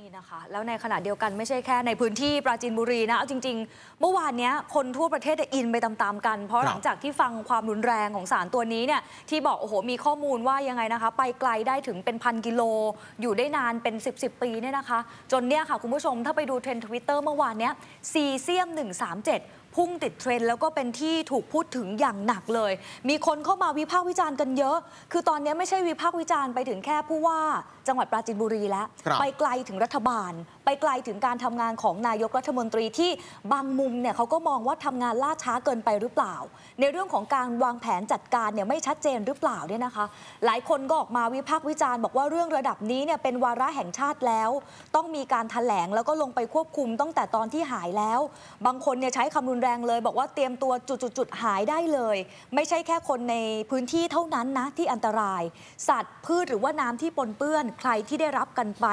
นี่นะคะแล้วในขณะเดียวกันไม่ใช่แค่ในพื้นที่ปราจีนบุรีนะเอาจริง ๆ เมื่อวานนี้คนทั่วประเทศอินไปตาม ๆ กันเพราะหลังจากที่ฟังความรุนแรงของสารตัวนี้เนี่ยที่บอก โอ้โห มีข้อมูลว่ายังไงนะคะ ไปไกลได้ถึงเป็นพันกิโลอยู่ได้นานเป็น 10บสปีเนี่ยนะคะจนเนี่ยค่ะ คุณผู้ชมถ้าไปดูเทรนด์ทวิตเตอร์เมื่อวานนี้ซีเซียม 137พุ่งติดเทรนด์แล้วก็เป็นที่ถูกพูดถึงอย่างหนักเลย มีคนเข้ามาวิพากษ์วิจารณ์กันเยอะ คือตอนนี้ไม่ใช่วิพากษ์วิจารณ์ไปถึงแค่ผู้ว่า จังหวัดปราจินบุรีแล้ว ไปไกลถึงรัฐบาลไปไกลถึงการทำงานของนายกรัฐมนตรีที่บางมุมเนี่ยเขาก็มองว่าทำงานล่าช้าเกินไปหรือเปล่า ในเรื่องของการวางแผนจัดการเนี่ยไม่ชัดเจนหรือเปล่าเนี่ยนะคะ หลายคนก็ออกมาวิพากษ์วิจารณ์บอกว่าเรื่องระดับนี้เนี่ยเป็นวาระแห่งชาติแล้ว ต้องมีการถแถลงแล้วก็ลงไปควบคุมตั้งแต่ตอนที่หายแล้ว บางคนเนี่ยใช้คำรุนแรงเลย บอกว่าเตรียมตัวจุดๆหายได้เลย ไม่ใช่แค่คนในพื้นที่เท่านั้นนะที่อันตรายสัตว์ พืชหรือว่าน้ำที่ปนเปื้อน ใครที่ได้รับกันไป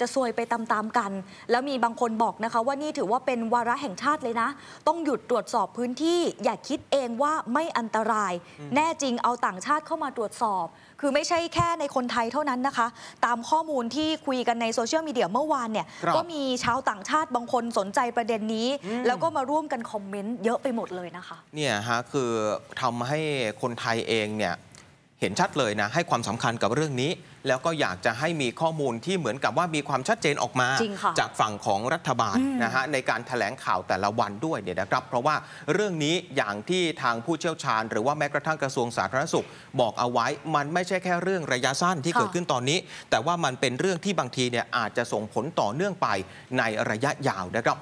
จะซวยไปตามๆกันแล้วมีบางคนบอกนะคะ ว่านี่ถือว่าเป็นวาระแห่งชาติเลยนะ ต้องหยุดตรวจสอบพื้นที่อย่าคิดเองว่าไม่อันตราย แน่จริงเอาต่างชาติเข้ามาตรวจสอบ คือไม่ใช่แค่ในคนไทยเท่านั้นนะคะ ตามข้อมูลที่คุยกันในโซเชียลมีเดียเมื่อวานเนี่ยก็มีชาวต่างชาติบางคนสนใจประเด็นนี้ แล้วก็มาร่วมกันคอมเมนต์เยอะไปหมดเลยนะคะเนี่ยฮะคือทำให้คนไทยเองเนี่ยเห็นชัดเลยนะให้ความสำคัญกับเรื่องนี้ แล้วก็อยากจะให้มีข้อมูลที่เหมือนกับว่ามีความชัดเจนออกมา จากฝั่งของรัฐบาลนะฮะในการถแถลงข่าวแต่ละวันด้วยเนี่ยนะครับเพราะว่าเรื่องนี้อย่างที่ทางผู้เชี่ยวชาญหรือว่าแม้กระทั่งกระทรวงสาธารณสุขบอกเอาไว้มันไม่ใช่แค่ เรื่องระยะสั้นที่เกิดขึ้นตอนนี้ แต่ว่ามันเป็นเรื่องที่บางทีเนี่ยอาจจะส่งผลต่อเนื่องไปในระยะยาวนะครับ